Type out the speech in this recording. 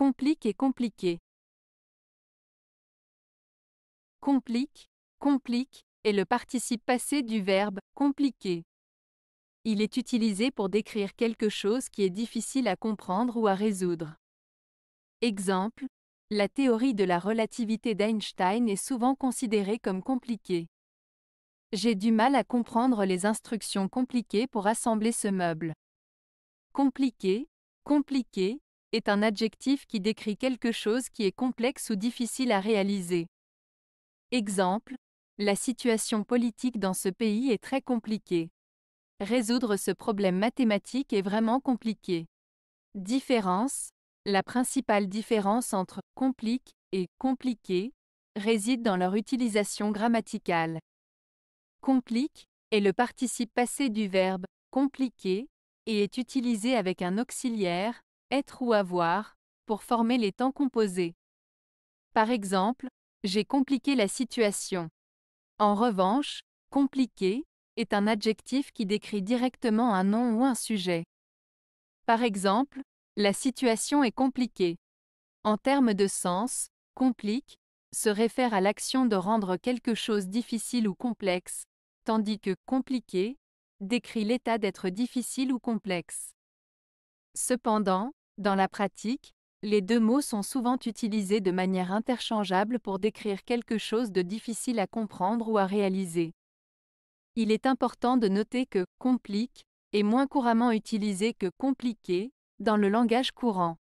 Complique et compliqué. Complique, complique est le participe passé du verbe compliquer. Il est utilisé pour décrire quelque chose qui est difficile à comprendre ou à résoudre. Exemple, la théorie de la relativité d'Einstein est souvent considérée comme compliquée. J'ai du mal à comprendre les instructions compliquées pour assembler ce meuble. Compliqué, compliqué est un adjectif qui décrit quelque chose qui est complexe ou difficile à réaliser. Exemple, la situation politique dans ce pays est très compliquée. Résoudre ce problème mathématique est vraiment compliqué. Différence, la principale différence entre complique et compliqué réside dans leur utilisation grammaticale. Complique est le participe passé du verbe compliqué » et est utilisé avec un auxiliaire, être ou avoir, pour former les temps composés. Par exemple, j'ai compliqué la situation. En revanche, compliqué est un adjectif qui décrit directement un nom ou un sujet. Par exemple, la situation est compliquée. En termes de sens, complique se réfère à l'action de rendre quelque chose difficile ou complexe, tandis que compliqué décrit l'état d'être difficile ou complexe. Cependant, dans la pratique, les deux mots sont souvent utilisés de manière interchangeable pour décrire quelque chose de difficile à comprendre ou à réaliser. Il est important de noter que complique est moins couramment utilisé que compliqué dans le langage courant.